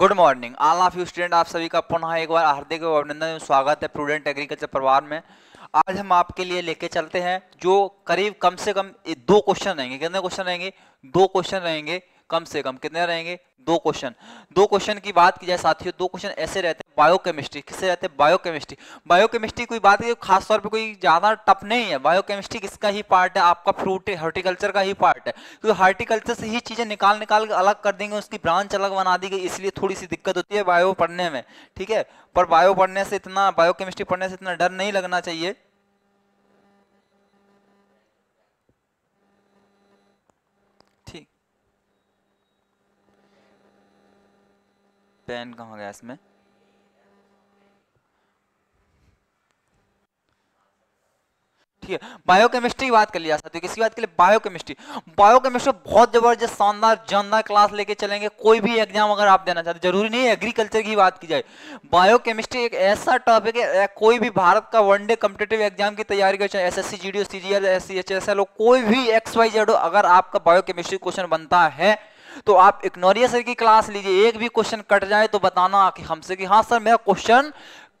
Good morning all of you student आप सभी का पुनः एक बार हार्दिक अभिनंदन एवं स्वागत है प्रूडेंट एग्रीकल्चर परिवार में आज हम आपके लिए लेके चलते हैं जो करीब कम से कम दो क्वेश्चन रहेंगे कितने क्वेश्चन रहेंगे दो क्वेश्चन रहेंगे कम से कम कितने रहेंगे दो क्वेश्चन दो क्वेश्चन की बात की जाए साथियों दो क्वेश्चन ऐसे रहते हैं बायोकेमिस्ट्री किससे जाते हैं बायोकेमिस्ट्री बायोकेमिस्ट्री कोई बात है खास तौर पे कोई ज़्यादा टफ नहीं है बायोकेमिस्ट्री किसका ही पार्ट है आपका फ्रूट हॉर्टिकल्चर का ही पार्ट है क्योंकि तो हॉर्टिकल्चर से ही चीज़ें निकाल निकाल के अलग कर देंगे उसकी ब्रांच अलग बना दी गई इसलिए थोड़ी सी दिक्कत होती है बायो पढ़ने में ठीक है पर बायो पढ़ने से इतना बायोकेमिस्ट्री पढ़ने से इतना डर नहीं लगना चाहिए पेन कहाँ गया इसमें ठीक है बायोकेमिस्ट्री की बात कर लिया सकते सकती बात के लिए बायोकेमिस्ट्री बायोकेमिस्ट्री बहुत जबरदस्त शानदार जानदार क्लास लेके चलेंगे कोई भी एग्जाम अगर आप देना चाहते जरूरी नहीं एग्रीकल्चर की बात की जाए बायोकेमिस्ट्री एक ऐसा टॉपिक है कोई भी भारत का वनडे कम्पिटेटिव एग्जाम की तैयारी कर चाहे S S C G D C G S C H S L कोई भी एक्स वाई जेड अगर आपका बायोकेमिस्ट्री क्वेश्चन बनता है तो आप इग्नोरिया सर की क्लास लीजिए एक भी क्वेश्चन कट जाए तो बताना कि हमसे कि हाँ सर मेरा क्वेश्चन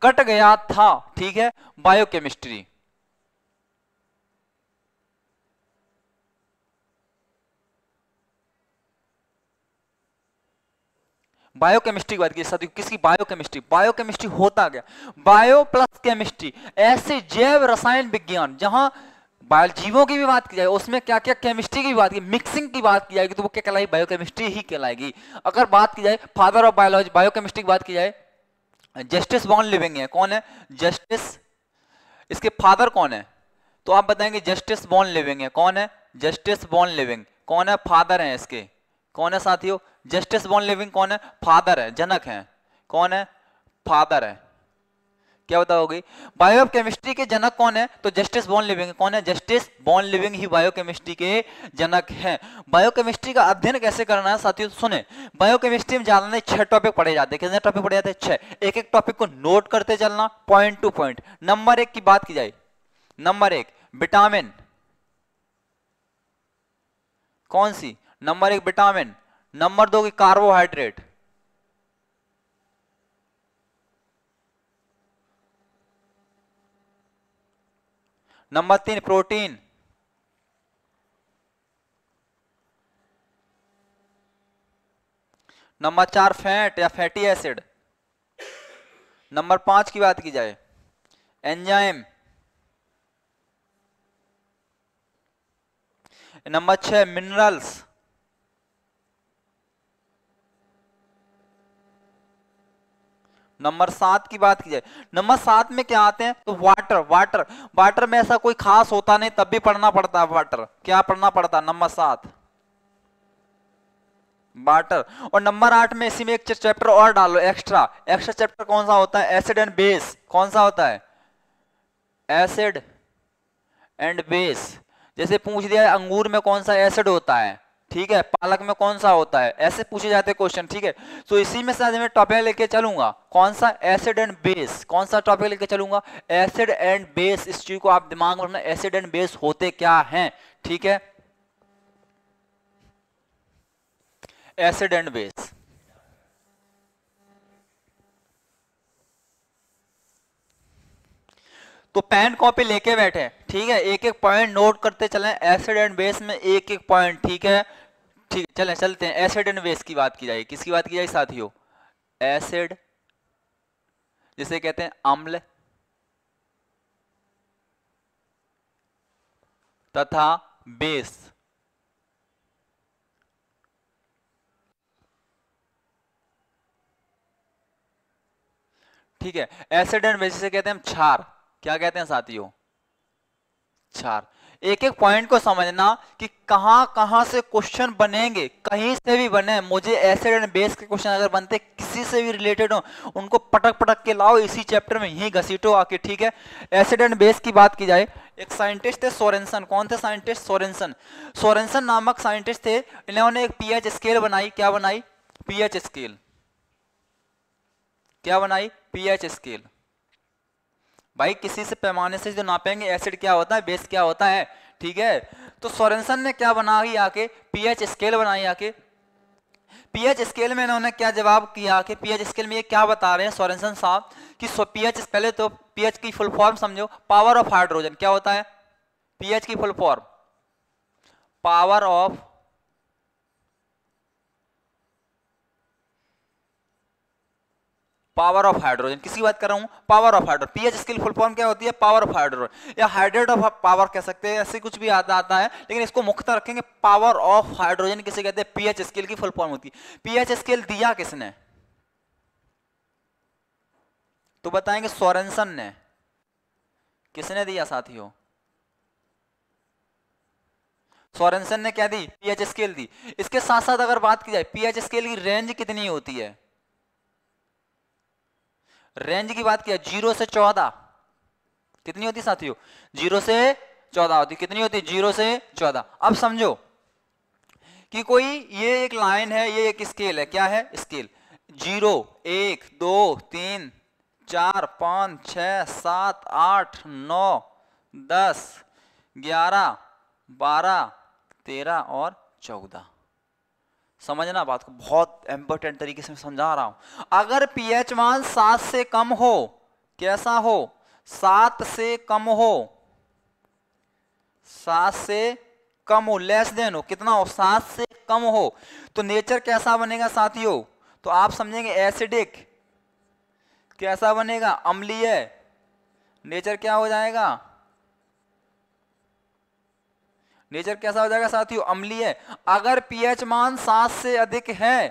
कट गया था ठीक है बायोकेमिस्ट्री बायोकेमिस्ट्री की बात की साथियों किसकी बायोकेमिस्ट्री बायोकेमिस्ट्री होता क्या बायो प्लस केमिस्ट्री ऐसे जैव रसायन विज्ञान जहां जीवों की भी बात की जाए उसमें क्या क्या केमिस्ट्री की बात की मिक्सिंग की बात की जाएगी तो वो क्या कहलाएगी बायोकेमिस्ट्री ही कहलाएगी अगर बात की जाए फादर ऑफ बायोलॉजी बायोकेमिस्ट्री की बात की जाए जस्टिस बॉन लिविंग है कौन है जस्टिस इसके फादर कौन है तो आप बताएंगे जस्टिस बॉन लिविंग है कौन है जस्टिस बॉन लिविंग कौन है फादर है इसके कौन है साथियों जस्टिस बॉन लिविंग कौन है फादर है जनक है कौन है फादर है क्या बताओगी बायो केमिस्ट्री के जनक कौन है तो जस्टिस बॉन लिविंग कौन है जस्टिस बॉन लिविंग ही बायो केमिस्ट्री के जनक हैं बायो केमिस्ट्री का अध्ययन कैसे करना है साथियों सुने बायो केमिस्ट्री में ज्यादा नहीं छह टॉपिक पढ़े जाते हैं कितने टॉपिक पढ़े जाते हैं छह एक एक टॉपिक को नोट करते चलना पॉइंट टू पॉइंट नंबर एक की बात की जाए नंबर एक विटामिन कौन सी नंबर एक विटामिन नंबर दो की कार्बोहाइड्रेट नंबर तीन प्रोटीन नंबर चार फैट या फैटी एसिड नंबर पांच की बात की जाए एंजाइम नंबर छह मिनरल्स नंबर सात की बात की जाए नंबर सात में क्या आते हैं तो वाटर वाटर वाटर में ऐसा कोई खास होता नहीं तब भी पढ़ना पड़ता है वाटर क्या पढ़ना पड़ता है नंबर सात वाटर और नंबर आठ में इसी में एक चैप्टर और डालो एक्स्ट्रा एक्स्ट्रा चैप्टर कौन सा होता है एसिड एंड बेस कौन सा होता है एसिड एंड बेस जैसे पूछ दिया अंगूर में कौन सा एसिड होता है ठीक है पालक में कौन सा होता है ऐसे पूछे जाते क्वेश्चन ठीक है सो इसी में से आज मैं टॉपिक लेके चलूंगा कौन सा एसिड एंड बेस कौन सा टॉपिक लेके चलूंगा एसिड एंड बेस इस चीज को आप दिमाग में रखना एसिड एंड बेस होते क्या हैं ठीक है acid and base pen copy लेके बैठे ठीक है एक एक पॉइंट नोट करते चले एसिड एंड बेस में एक एक पॉइंट ठीक है ठीक चले चलते हैं एसिड एंड बेस की बात की जाए किसकी बात की जाए साथियों एसिड जिसे कहते हैं अम्ल तथा बेस ठीक है एसिड एंड बेस जिसे कहते हैं हम क्षार क्या कहते हैं साथियों चार एक एक पॉइंट को समझना कि कहां कहां से क्वेश्चन बनेंगे कहीं से भी बने मुझे एसिड एंड बेस के क्वेश्चन अगर बनते किसी से भी रिलेटेड हो उनको पटक पटक के लाओ इसी चैप्टर में ही घसीटो आके ठीक है एसिड एंड बेस की बात की जाए एक साइंटिस्ट थे सोरेंसन कौन थे साइंटिस्ट सोरेंसन सोरेंसन नामक साइंटिस्ट थे इन्होंने एक पीएच स्केल बनाई क्या बनाई पीएच स्केल क्या बनाई पीएच स्केल भाई किसी से पैमाने से जो नापेंगे एसिड क्या होता है बेस क्या होता है ठीक है तो सोरेंसन ने क्या बना ही आके पीएच स्केल बनाई आके पीएच स्केल में इन्होंने क्या जवाब किया कि पीएच स्केल में ये क्या बता रहे हैं सोरेंसन साहब कि पीएच पहले तो पीएच की फुल फॉर्म समझो पावर ऑफ हाइड्रोजन क्या होता है पीएच की full form power of power of hydrogen किसकी बात कर रहा हूँ power of hydrogen pH scale full form क्या होती है पावर ऑफ हाइड्रोजन या हाइड्रेट ऑफ पावर कह सकते हैं ऐसे कुछ भी आता आता है लेकिन इसको मुख्यतः रखेंगे पावर ऑफ हाइड्रोजन किसे कहते हैं पीएच स्किल की फुल फॉर्म होती है पीएच स्किल दिया किसने तो बताएंगे सोरेंसन ने किसने दिया साथियों सोरेंसन ने क्या दी पीएच स्केल दी इसके साथ साथ अगर बात की जाए पीएच स्केल की रेंज कितनी होती है रेंज की बात किया जीरो से चौदह कितनी होती साथियों जीरो से चौदह होती कितनी होती जीरो से चौदह अब समझो कि कोई ये एक लाइन है ये एक स्केल है क्या है स्केल जीरो एक दो तीन चार पाँच छ सात आठ नौ दस ग्यारह बारह तेरह और चौदह समझना बात को बहुत इंपॉर्टेंट तरीके से समझा रहा हूं अगर पीएच मान सात से कम हो कैसा हो सात से कम हो सात से कम हो लेस देन हो कितना हो सात से कम हो तो नेचर कैसा बनेगा साथियों तो आप समझेंगे एसिडिक कैसा बनेगा अम्लीय नेचर क्या हो जाएगा नेचर कैसा हो जाएगा साथियों अम्लीय अगर पीएच मान सात से अधिक है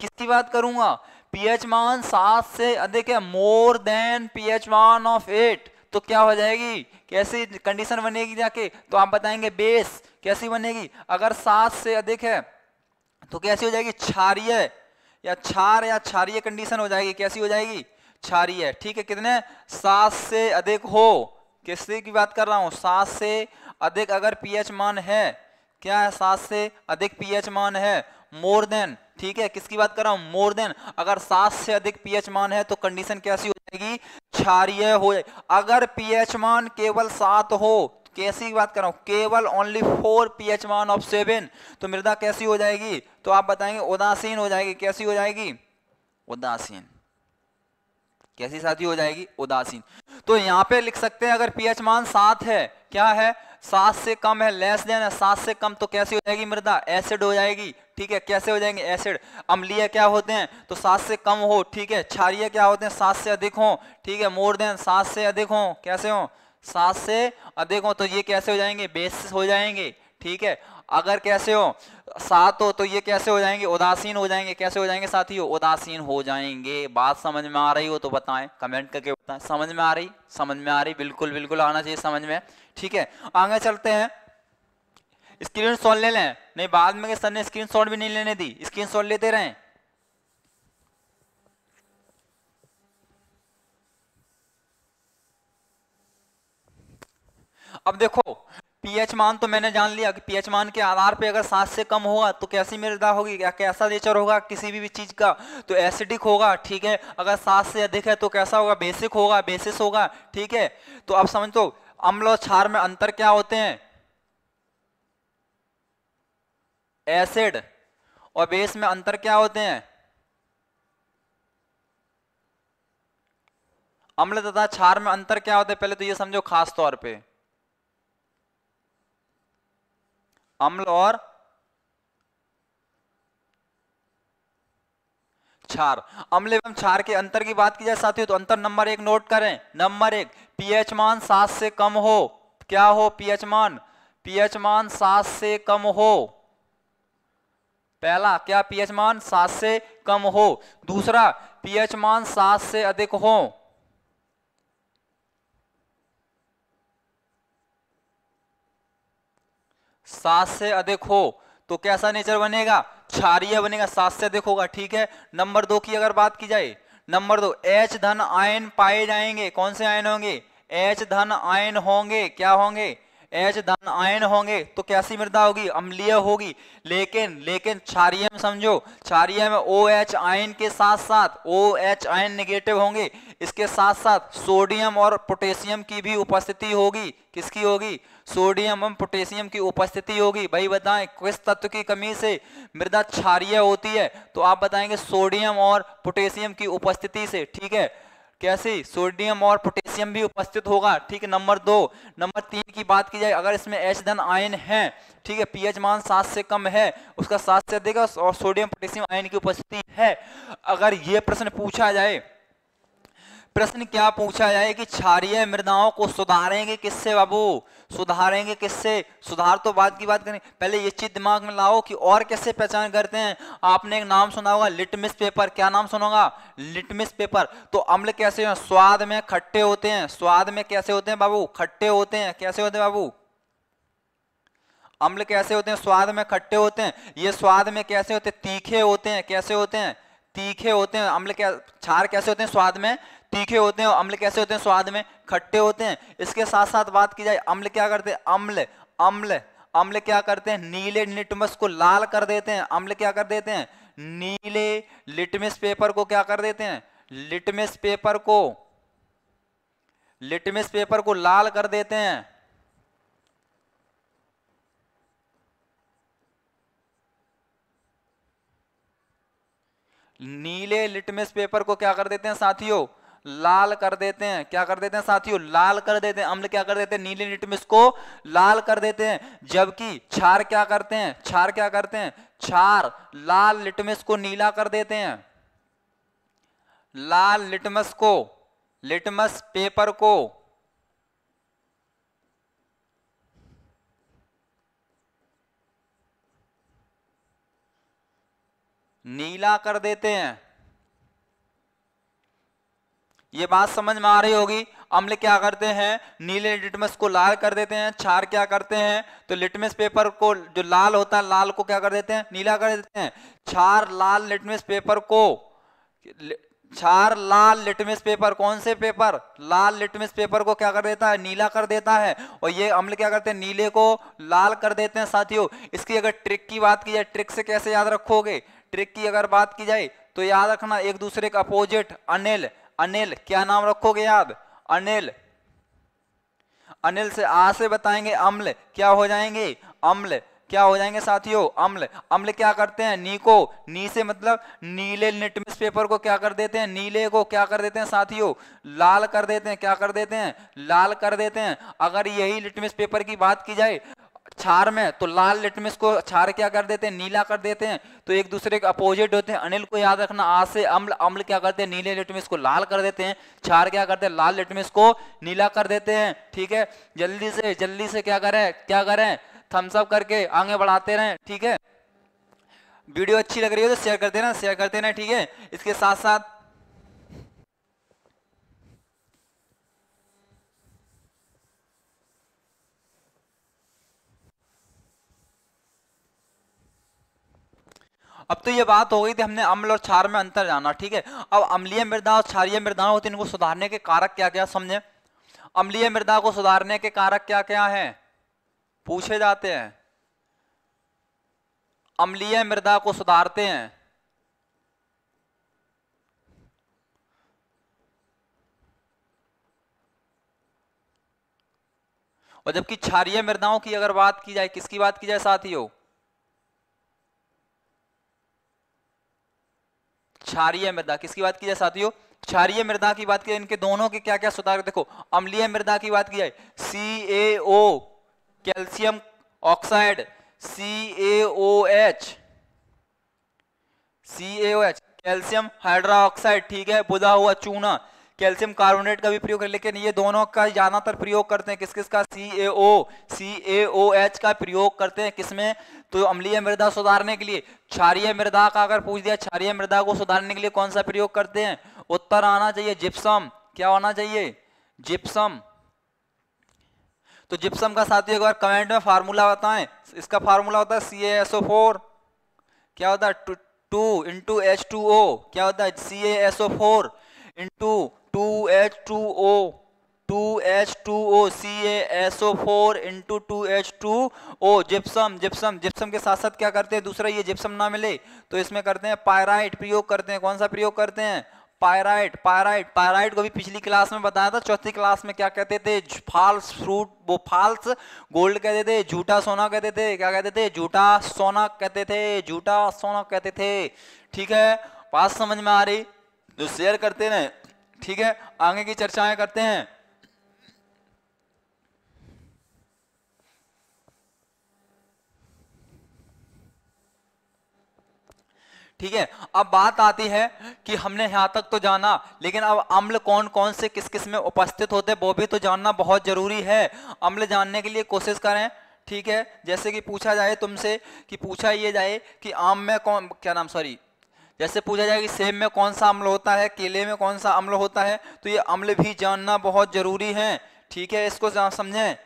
किसकी बात करूंगा पीएच मान सात से अधिक है मोर देन पीएच मान ऑफ एट तो क्या हो जाएगी कैसी कंडीशन बनेगी जाके तो आप बताएंगे बेस कैसी बनेगी अगर सात से अधिक है तो कैसी हो जाएगी क्षारिय या क्षार या क्षारिय कंडीशन हो जाएगी कैसी हो जाएगी क्षारिय ठीक है कितने सात से अधिक हो किससे की बात कर रहा हूँ सात से अधिक अगर पीएच मान है क्या है सात से अधिक पीएच मान है मोर देन ठीक है किसकी बात कर रहा हूँ मोर देन अगर सात से अधिक पीएच मान है तो कंडीशन कैसी हो जाएगी क्षारिय हो जाए अगर पीएच मान केवल सात हो कैसी की बात कर रहा हूँ केवल ओनली फोर पीएच मान ऑफ सेवन तो मृदा कैसी हो जाएगी तो आप बताएंगे उदासीन हो जाएगी कैसी हो जाएगी उदासीन कैसी साथी हो जाएगी उदासीन तो यहाँ पे लिख सकते हैं अगर पीएच मान सात है क्या है सात से कम है लेस देन है सात से कम तो कैसी हो जाएगी मृदा एसिड हो जाएगी ठीक है कैसे हो जाएंगे एसिड अम्लीय क्या होते हैं तो सात से कम हो ठीक है क्षारिय क्या होते हैं सात से अधिक हो ठीक है मोर देन सात से अधिक हो कैसे हो सात से अधिक हो तो ये कैसे हो जाएंगे बेसिस हो जाएंगे ठीक है अगर कैसे हो सात हो तो ये कैसे हो जाएंगे उदासीन हो जाएंगे कैसे हो जाएंगे हो उदासीन हो जाएंगे बात समझ में आ रही हो तो बताएं कमेंट करके बताएं समझ में आ रही समझ में आ रही बिल्कुल बिल्कुल आना चाहिए समझ में ठीक है आगे चलते हैं स्क्रीन शॉट ले लें नहीं बाद में सर ने स्क्रीन शॉट भी नहीं लेने दी स्क्रीन शॉट लेते रहे अब देखो पीएच मान तो मैंने जान लिया कि पीएच मान के आधार पे अगर सात से कम होगा तो कैसी मृदा होगी या कैसा नेचर होगा किसी भी, भी चीज़ का तो एसिडिक होगा ठीक है अगर सात से अधिक है तो कैसा होगा बेसिक होगा बेसिस होगा ठीक है तो आप समझ दो अम्ल और क्षार में अंतर क्या होते हैं एसिड और बेस में अंतर क्या होते हैं अम्ल तथा क्षार में अंतर क्या होते हैं पहले तो ये समझो खास तौर पे अम्ल और छार अम्ल एवं छार के अंतर की बात की जाए साथियों तो अंतर नंबर एक नोट करें नंबर एक पीएच मान सात से कम हो क्या हो पीएच मान पीएच मान सात से कम हो पहला क्या पीएच मान सात से कम हो दूसरा पीएच मान सात से अधिक हो सात से अधिक हो तो कैसा नेचर बनेगा क्षारिय बनेगा सात से अधिक होगा ठीक है नंबर दो की अगर बात की जाए नंबर दो एच धन आयन पाए जाएंगे कौन से आयन होंगे एच धन आयन होंगे क्या होंगे एज धन आयन होंगे तो कैसी मृदा होगी अम्लीय होगी लेकिन लेकिन क्षारिय में समझो क्षारिय में ओ एच आयन के साथ साथ ओ एच आयन निगेटिव होंगे इसके साथ साथ सोडियम और पोटेशियम की भी उपस्थिति होगी किसकी होगी सोडियम एवं पोटेशियम की उपस्थिति होगी भाई बताएं किस तत्व की कमी से मृदा क्षारिय होती है तो आप बताएंगे सोडियम और पोटेशियम की उपस्थिति से ठीक है कैसे सोडियम और पोटेशियम भी उपस्थित होगा ठीक है नंबर दो नंबर तीन की बात की जाए अगर इसमें एच धन आयन है ठीक है पीएच मान सात से कम है उसका सात से अधिक और सोडियम पोटेशियम आयन की उपस्थिति है अगर ये प्रश्न पूछा जाए प्रश्न क्या पूछा जाए कि क्षारिय मृदाओं को सुधारेंगे किससे बाबू सुधारेंगे किससे सुधार तो बाद की बात करें पहले ये चीज दिमाग में लाओ कि और कैसे पहचान करते हैं आपने एक नाम सुना होगा लिटमिस पेपर क्या नाम सुनोगा लिटमिस पेपर तो अम्ल कैसे हैं स्वाद में खट्टे होते हैं स्वाद में कैसे होते हैं बाबू खट्टे होते हैं कैसे होते हैं बाबू अम्ल कैसे होते हैं स्वाद में खट्टे होते हैं ये स्वाद में कैसे होते हैं तीखे होते हैं कैसे होते हैं तीखे होते हैं अम्ल क्या क्षार कैसे होते हैं स्वाद में तीखे होते हैं अम्ल कैसे होते हैं स्वाद में खट्टे होते हैं इसके साथ साथ बात की जाए अम्ल क्या करते हैं अम्ल अम्ल अम्ल क्या करते हैं नीले निटमस को लाल कर देते हैं अम्ल क्या कर देते हैं नीले लिटमिस पेपर को क्या कर देते हैं लिटमिस पेपर को लिटमिस पेपर को लाल कर देते हैं नीले लिटमिस पेपर को क्या कर देते हैं साथियों लाल कर देते हैं क्या कर देते हैं साथियों लाल कर देते हैं अम्ल क्या कर देते हैं नीले निटमिस को लाल कर देते हैं जबकि छार क्या करते हैं छार क्या करते हैं छार लाल लिटमस को नीला कर देते हैं लाल लिटमस को लिटमस पेपर को नीला कर देते हैं ये बात समझ में आ रही होगी अम्ल क्या करते हैं नीले लिटमस को लाल कर देते हैं छार क्या करते हैं तो लिटमस पेपर को जो लाल होता है लाल को क्या कर देते हैं नीला कर देते हैं छार लाल लिटमस पेपर को छार लाल लिटमस पेपर कौन से पेपर लाल लिटमस पेपर को क्या कर देता है नीला कर देता है और ये अम्ल क्या करते हैं नीले को लाल कर देते हैं साथियों इसकी अगर ट्रिक की बात की जाए ट्रिक से कैसे याद रखोगे ट्रिक की अगर बात की जाए तो याद रखना एक दूसरे का अपोजिट अनिल अनिल क्या नाम रखोगे याद अनिल अनिल से आ से बताएंगे अम्ल क्या हो जाएंगे अम्ल क्या हो जाएंगे साथियों अम्ल अम्ल क्या करते हैं नी को नी से मतलब नीले लिटमिस पेपर को क्या कर देते हैं नीले को क्या कर देते हैं साथियों लाल कर देते हैं क्या कर देते हैं लाल कर देते हैं अगर यही लिटमिस पेपर की बात की जाए छार में तो लाल लिटमिस को छार क्या कर देते हैं नीला कर देते हैं तो एक दूसरे के अपोजिट होते हैं अनिल को याद रखना आज से अम्ल अम्ल क्या करते हैं नीले लिटमिस को लाल कर देते हैं छार क्या करते हैं लाल लेटमिस को नीला कर देते हैं ठीक है जल्दी से जल्दी से क्या करें क्या करें थम्सअप करके आगे बढ़ाते रहें ठीक है वीडियो अच्छी लग रही हो तो शेयर करते रहे शेयर करते ना ठीक है इसके साथ साथ अब तो ये बात हो गई थी हमने अम्ल और क्षार में अंतर जाना ठीक है अब अम्लीय मृदा और क्षारीय मृदा होती इनको सुधारने के कारक क्या क्या समझे अम्लीय मृदा को सुधारने के कारक क्या क्या है पूछे जाते हैं अम्लीय मृदा को सुधारते हैं और जबकि क्षारीय मृदाओं की अगर बात की जाए किसकी बात की जाए साथियों क्षारीय मृदा किसकी बात की जाए साथियों क्षारीय मृदा की बात की इनके दोनों के क्या क्या सुधार देखो अम्लीय मृदा की बात की जाए C A calcium oxide C A H C H calcium hydroxide ठीक है बुधा हुआ चूना कैल्शियम कार्बोनेट का भी प्रयोग करें लेकिन ये दोनों का ज्यादातर प्रयोग करते हैं किस किस का सी ए ओ सी ए ओ एच का प्रयोग करते हैं किसमें तो अम्लीय मृदा सुधारने के लिए क्षारीय मृदा का अगर पूछ दिया क्षारीय मृदा को सुधारने के लिए कौन सा प्रयोग करते हैं उत्तर आना चाहिए जिप्सम क्या होना चाहिए जिप्सम तो जिप्सम का साथी एक बार कमेंट में फार्मूला बताएं इसका फार्मूला होता है सी एस ओ फोर क्या होता है two into H two O क्या होता है C S O four into two H two O two H two O C S O four into two H two O gypsum gypsum gypsum के साथ साथ क्या करते हैं दूसरा ये जिप्सम ना मिले तो इसमें करते हैं पायराइट प्रयोग करते हैं कौन सा प्रयोग करते हैं पायराइट पायराइट पायराइट को भी पिछली क्लास में बताया था चौथी क्लास में क्या कहते थे फाल्स फ्रूट वो फाल्स गोल्ड कहते थे झूठा सोना कहते थे क्या कहते थे झूठा सोना कहते थे झूठा सोना कहते थे ठीक है बात समझ में आ रही जो शेयर करते ना ठीक है आगे की चर्चाएं करते हैं ठीक है अब बात आती है कि हमने यहां तक तो जाना लेकिन अब अम्ल कौन कौन से किस किस में उपस्थित होते वो भी तो जानना बहुत जरूरी है अम्ल जानने के लिए कोशिश करें ठीक है जैसे कि पूछा जाए तुमसे कि पूछा ये जाए कि आम में कौन क्या नाम सॉरी जैसे पूछा जाए कि सेब में कौन सा अम्ल होता है केले में कौन सा अम्ल होता है तो ये अम्ल भी जानना बहुत जरूरी है ठीक है इसको समझें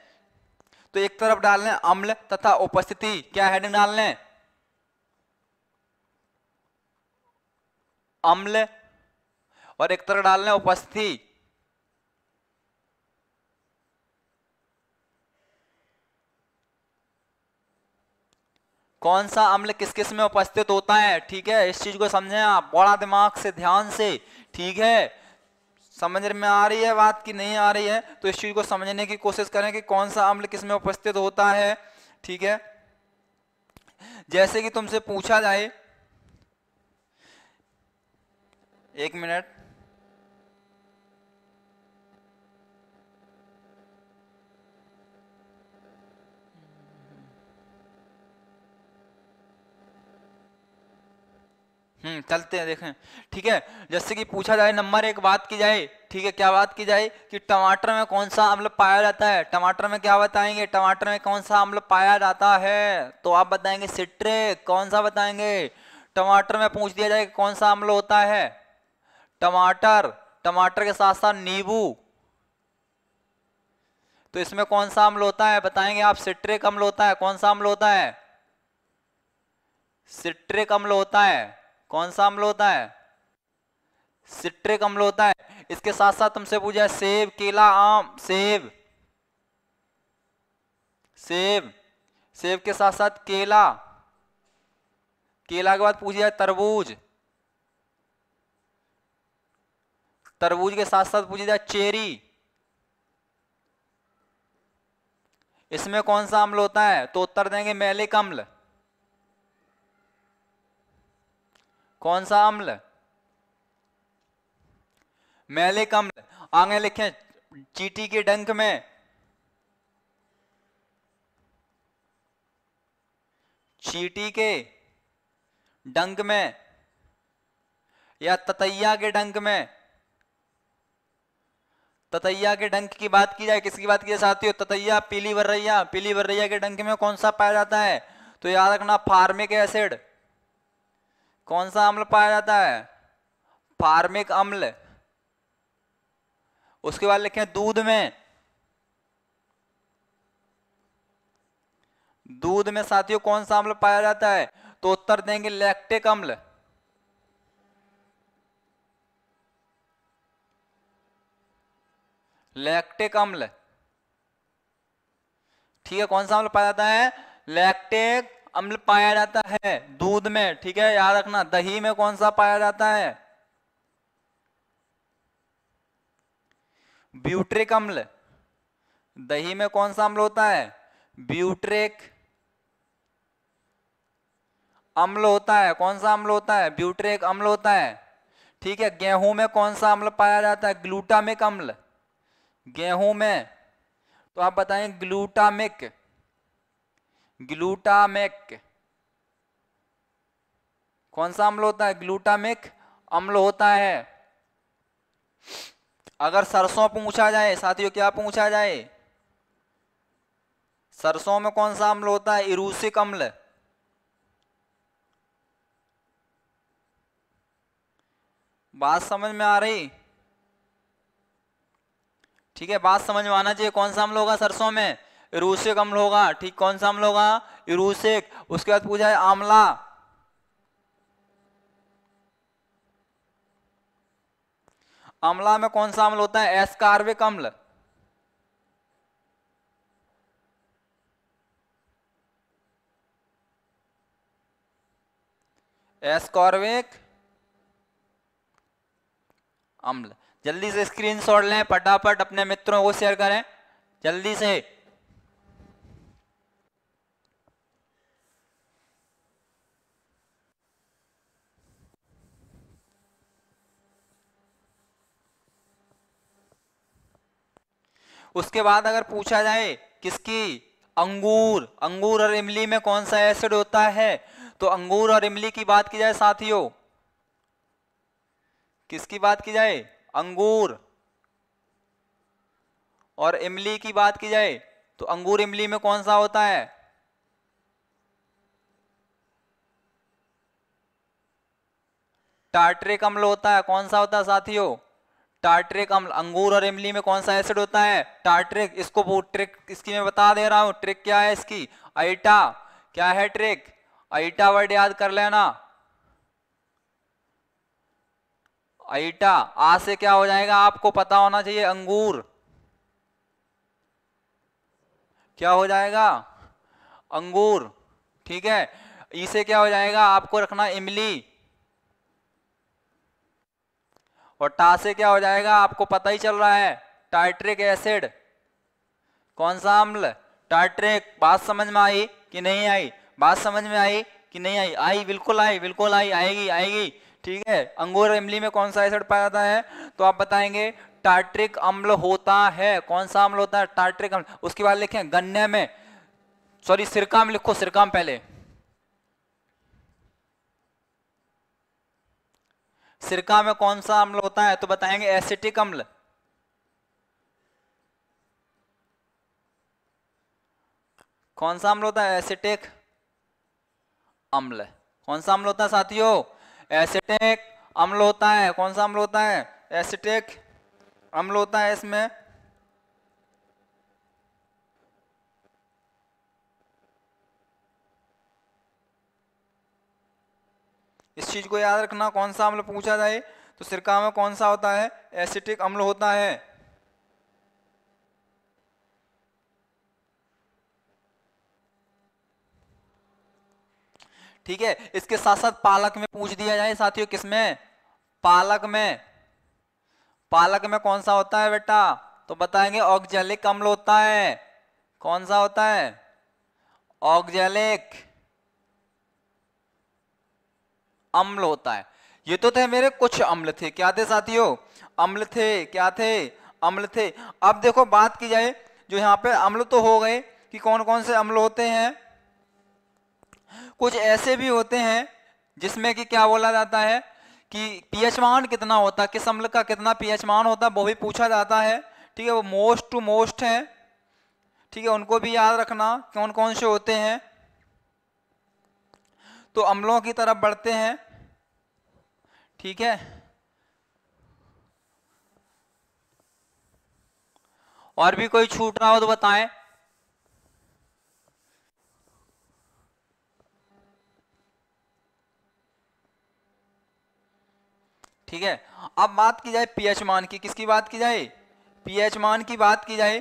तो एक तरफ डाल लें अम्ल तथा उपस्थिति क्या हेडिंग डाल लें अम्ल और एक तरफ डाल लें उपस्थिति कौन सा अम्ल किस किस में उपस्थित होता है ठीक है इस चीज को समझें आप बड़ा दिमाग से ध्यान से ठीक है समझ में आ रही है बात की नहीं आ रही है तो इस चीज को समझने की कोशिश करें कि कौन सा अम्ल किस में उपस्थित होता है ठीक है जैसे कि तुमसे पूछा जाए एक मिनट हम्म चलते हैं देखें ठीक है जैसे कि पूछा जाए नंबर एक बात की जाए ठीक है क्या बात की जाए कि टमाटर में कौन सा अम्ल पाया जाता है टमाटर में क्या बताएंगे टमाटर में कौन सा अम्ल पाया जाता है तो आप बताएंगे सिट्रे कौन सा बताएंगे टमाटर में पूछ दिया जाए कौन सा अम्ल होता है टमाटर टमाटर के साथ साथ नींबू तो इसमें कौन सा अम्ल होता है बताएंगे आप सिट्रिक अम्ल होता है कौन सा अम्ल होता है सिट्रिक अम्ल होता है कौन सा अम्ल होता है सिट्रिक अम्ल होता है इसके साथ साथ तुमसे पूछा है सेब केला आम सेब सेब सेब के साथ साथ केला केला के बाद पूछा है तरबूज तरबूज के साथ साथ पूछा जाए चेरी इसमें कौन सा अम्ल होता है तो उत्तर देंगे मैलिक अम्ल कौन सा अम्ल मैलिक अम्ल आगे लिखे चीटी के डंक में चीटी के डंक में या ततैया के डंक में ततैया के डंक की बात की जाए किसकी बात की जाए साथियों ततैया पीली वर्रैया पीली वर्रैया के डंक में कौन सा पाया जाता है तो याद रखना फार्मिक एसिड कौन सा अम्ल पाया जाता है फार्मिक अम्ल उसके बाद लिखे दूध में दूध में साथियों कौन सा अम्ल पाया जाता है तो उत्तर देंगे लैक्टिक अम्ल लैक्टिक अम्ल ठीक है कौन सा अम्ल पाया जाता है लैक्टिक अम्ल पाया जाता है दूध में ठीक है याद रखना दही में कौन सा पाया जाता है ब्यूट्रिक अम्ल दही में कौन सा अम्ल होता है ब्यूट्रिक अम्ल होता है कौन सा अम्ल होता है ब्यूट्रिक अम्ल होता है ठीक है गेहूं में कौन सा अम्ल पाया जाता है ग्लूटामिक अम्ल गेहूं में तो आप बताएं ग्लूटामिक ग्लूटामेक कौन सा अम्ल होता है ग्लूटामिक अम्ल होता है अगर सरसों पूछा जाए साथियों क्या पूछा जाए सरसों में कौन सा अम्ल होता है इरूसिक अम्ल बात समझ में आ रही ठीक है बात समझ में आना चाहिए कौन सा अम्ल होगा सरसों में यूरोसिक अम्ल होगा ठीक कौन सा अम्ल होगा यूरोसिक उसके बाद पूछा है आमला अम्ला में कौन सा अम्ल होता है एस्कार्विक अम्ल एस्कॉर्विक अम्ल जल्दी से स्क्रीनशॉट लें फटाफट अपने मित्रों को शेयर करें जल्दी से उसके बाद अगर पूछा जाए किसकी अंगूर अंगूर और इमली में कौन सा एसिड होता है तो अंगूर और इमली की बात की जाए साथियों किसकी बात की जाए अंगूर और इमली की बात की जाए तो अंगूर इमली में कौन सा होता है टार्ट्रिक अम्ल होता है कौन सा होता है साथियों टार्ट्रिक अम्ल अंगूर और इमली में कौन सा एसिड होता है टार्ट्रिक इसको वो ट्रिक इसकी मैं बता दे रहा हूँ ट्रिक क्या है इसकी आइटा क्या है ट्रिक आइटा वर्ड याद कर लेना आइटा आ से क्या हो जाएगा आपको पता होना चाहिए अंगूर क्या हो जाएगा अंगूर ठीक है इसे क्या हो जाएगा आपको रखना इमली और टा से क्या हो जाएगा आपको पता ही चल रहा है टाइट्रिक एसिड कौन सा अम्ल टाइट्रिक बात समझ में आई कि नहीं आई बात समझ में आई कि नहीं आई आई बिल्कुल आई बिल्कुल आई आएगी आएगी ठीक है अंगूर इमली में कौन सा एसिड पाया जाता है तो आप बताएंगे टाइट्रिक अम्ल होता है कौन सा अम्ल होता है टाइट्रिक अम्ल उसके बाद लिखें गन्ने में सॉरी सिरका में लिखो सिरका में पहले सिरका में कौन सा अम्ल होता है तो बताएंगे एसिटिक अम्ल कौन सा अम्ल होता है एसिटिक अम्ल कौन सा अम्ल होता है साथियों एसिटिक अम्ल होता है कौन सा अम्ल होता है एसिटिक अम्ल होता है इसमें इस चीज़ को याद रखना कौन सा अम्ल पूछा जाए तो सिरका में कौन सा होता है एसिटिक अम्ल होता है ठीक है इसके साथ साथ पालक में पूछ दिया जाए साथियों किसमें पालक में पालक में कौन सा होता है बेटा तो बताएंगे ऑक्जेलिक अम्ल होता है कौन सा होता है ऑक्जेलिक अम्ल होता है ये तो थे मेरे कुछ अम्ल थे क्या थे साथियों अम्ल थे क्या थे अम्ल थे अब देखो बात की जाए जो यहाँ पे अम्ल तो हो गए कि कौन कौन से अम्ल होते हैं कुछ ऐसे भी होते हैं जिसमें कि क्या बोला जाता है कि पीएच मान कितना होता है किस अम्ल का कितना पीएच मान होता है वो भी पूछा जाता है ठीक है वो मोस्ट टू मोस्ट है ठीक है उनको भी याद रखना कौन कौन से होते हैं तो अम्लों की तरफ बढ़ते हैं ठीक है और भी कोई छूट रहा हो तो बताएं ठीक है अब बात की जाए पीएच मान की किसकी बात की जाए पीएच मान की बात की जाए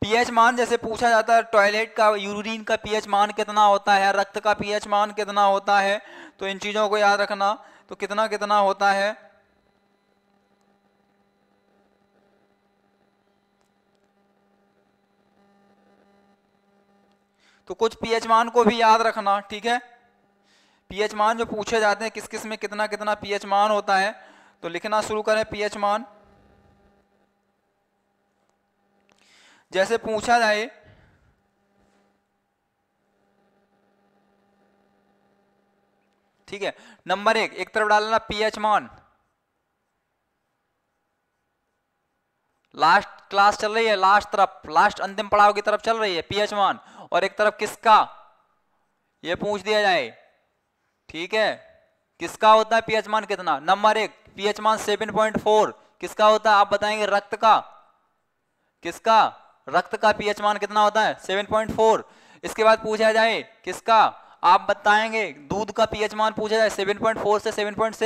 पीएच मान जैसे पूछा जाता है टॉयलेट का यूरिन का पीएच मान कितना होता है रक्त का पीएच मान कितना होता है तो इन चीज़ों को याद रखना तो कितना कितना होता है तो कुछ पीएच मान को भी याद रखना ठीक है पीएच मान जो पूछे जाते हैं किस किस में कितना कितना पीएच मान होता है तो लिखना शुरू करें पीएच मान जैसे पूछा जाए ठीक है नंबर एक एक तरफ डाल पीएच मान लास्ट क्लास चल रही है लास्ट तरफ लास्ट अंतिम पड़ाव की तरफ चल रही है पीएच मान और एक तरफ किसका ये पूछ दिया जाए ठीक है किसका होता है पीएच मान कितना नंबर एक पीएच मान सेवन पॉइंट फोर किसका होता है आप बताएंगे रक्त का किसका रक्त का पीएच मान कितना होता है 7.4 इसके बाद पूछा जाए किसका आप बताएंगे दूध का पीएच मान पूछा जाए 7.4 से 7.6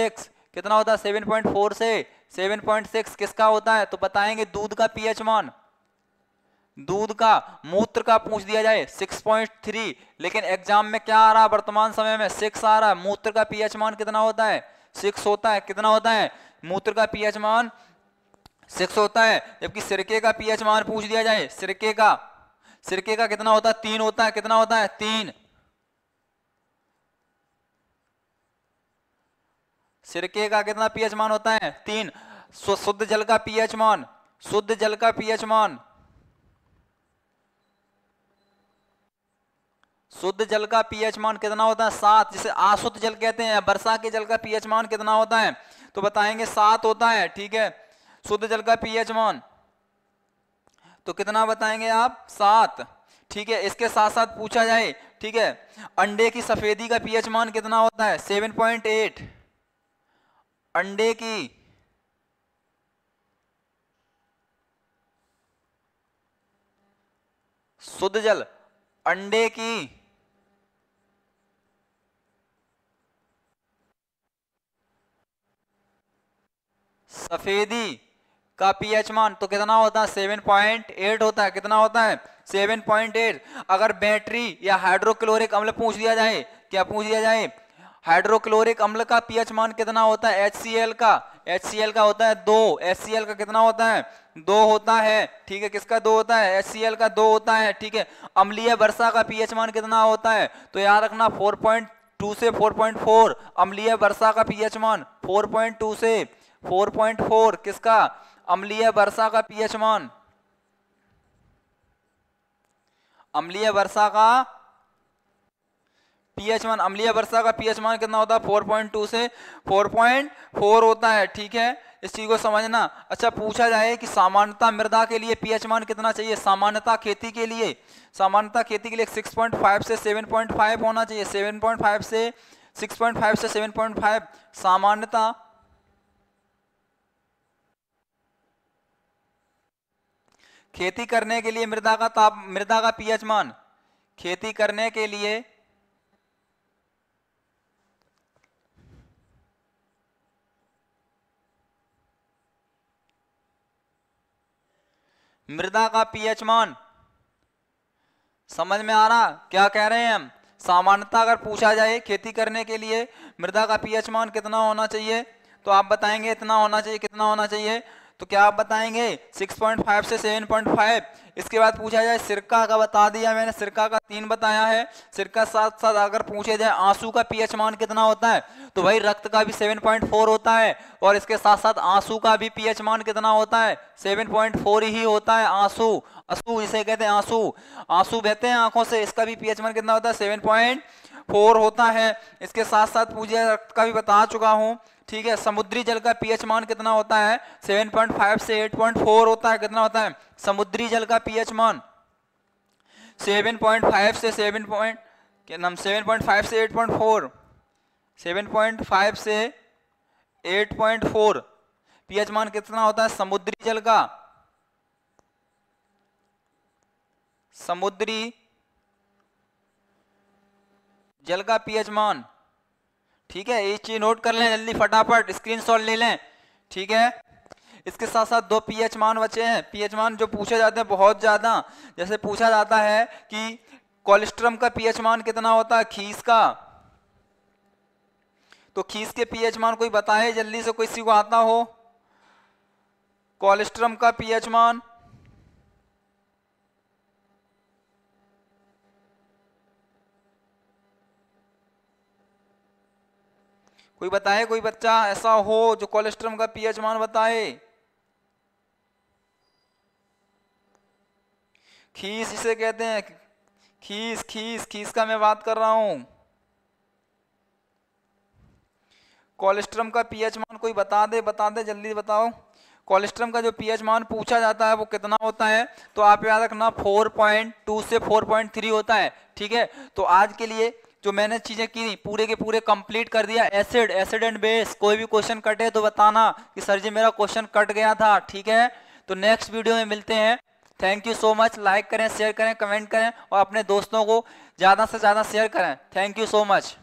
कितना होता है 7.4 से 7.6 किसका होता है तो बताएंगे दूध का पीएच मान दूध का मूत्र का पूछ दिया जाए 6.3 लेकिन एग्जाम में क्या आ रहा वर्तमान समय में सिक्स आ रहा है मूत्र का पीएच मान कितना होता है सिक्स होता है कितना होता है मूत्र का पीएच मान सिक्स होता है जबकि सिरके का पीएच मान पूछ दिया जाए सिरके का सिरके का कितना होता है तीन होता है कितना होता है तीन सिरके का कितना पीएच मान होता है तीन शुद्ध जल का पीएच मान शुद्ध जल का पीएच मान शुद्ध जल का पीएच मान कितना होता है सात जिसे आशुद्ध जल कहते हैं वर्षा के जल का पीएच मान कितना होता है तो बताएंगे सात होता है ठीक है शुद्ध जल का पीएच मान तो कितना बताएंगे आप सात ठीक है इसके साथ साथ पूछा जाए ठीक है अंडे की सफेदी का पीएच मान कितना होता है सेवन पॉइंट एट अंडे की शुद्ध जल अंडे की सफेदी का पीएच मान तो कितना होता है सेवन पॉइंट एट होता है कितना होता है सेवन पॉइंट एट अगर बैटरी या हाइड्रोक्लोरिक अम्ल पूछ दिया जाए क्या पूछ दिया जाए हाइड्रोक्लोरिक अम्ल का पीएच मान कितना होता है HCl का HCl का होता है दो HCl का कितना होता है दो होता है ठीक है किसका दो होता है HCl का दो होता है ठीक है अम्लीय वर्षा का पीएच मान कितना होता है तो याद रखना 4.2 से 4.4 अम्लीय वर्षा का पीएच मान 4.2 से 4.4 किसका अम्लीय वर्षा का पीएच मान अम्लीय वर्षा का पीएच मान अम्लीय वर्षा का पीएच मान कितना होता है 4.2 से 4.4 होता है ठीक है इस चीज को समझना अच्छा पूछा जाए कि सामान्यता मृदा के लिए पीएच मान कितना चाहिए सामान्यता खेती के लिए सामान्यता खेती के लिए 6.5 से 7.5 होना चाहिए 7.5 से 6.5 से 7.5 सामान्यता खेती करने के लिए मृदा का ताप मृदा का पीएच मान खेती करने के लिए मृदा का पीएच मान समझ में आ रहा क्या कह रहे हैं हम सामान्यता अगर पूछा जाए खेती करने के लिए मृदा का पीएच मान कितना होना चाहिए तो आप बताएंगे इतना होना चाहिए कितना होना चाहिए तो क्या आप बताएंगे 6.5 से 7.5 इसके बाद पूछा जाए सिरका का बता दिया मैंने सिरका का तीन बताया है सिरका साथ साथ अगर पूछे जाए आंसू का पीएच मान कितना होता है तो भाई रक्त का भी 7.4 होता है और इसके साथ साथ आंसू का भी पीएच मान कितना होता है 7.4 ही होता है आंसू आंसू इसे कहते हैं आंसू आंसू बहते हैं आंखों से इसका भी पीएच मान कितना होता है सेवन फोर होता है इसके साथ साथ पूजे रक्त का भी बता चुका हूँ ठीक है समुद्री जल का पीएच मान कितना होता है 7.5 से 8.4 होता है कितना होता है समुद्री जल का पीएच मान 7.5 से 7. क्या नाम सेवन पॉइंट फाइव से 8.4 7.5 से 8.4 पीएच मान कितना होता है समुद्री जल का समुद्री जल का पीएच मान ठीक है ये चीज नोट कर लें जल्दी फटाफट स्क्रीनशॉट ले लें ठीक है इसके साथ साथ दो पीएच मान बचे हैं पीएच मान जो पूछे जाते हैं बहुत ज़्यादा जैसे पूछा जाता है कि कोलेस्ट्रम का पीएच मान कितना होता है खीस का तो खीस के पीएच मान कोई बताए जल्दी से कोई सी को आता हो कोलेस्ट्रम का पीएच मान कोई बताए कोई बच्चा ऐसा हो जो कोलेस्ट्रम का पीएच मान बताए खीस इसे कहते हैं खीस खीस खीस का मैं बात कर रहा हूं कोलेस्ट्रम का पीएच मान कोई बता दे बता दे जल्दी बताओ कोलेस्ट्रम का जो पीएच मान पूछा जाता है वो कितना होता है तो आप याद रखना 4.2 से 4.3 होता है ठीक है तो आज के लिए जो मैंने चीज़ें की पूरे के पूरे कंप्लीट कर दिया एसिड एसिड एंड बेस कोई भी क्वेश्चन कटे तो बताना कि सर जी मेरा क्वेश्चन कट गया था ठीक है तो नेक्स्ट वीडियो में मिलते हैं thank you so much like करें शेयर करें कमेंट करें और अपने दोस्तों को ज़्यादा से ज़्यादा शेयर करें थैंक यू सो मच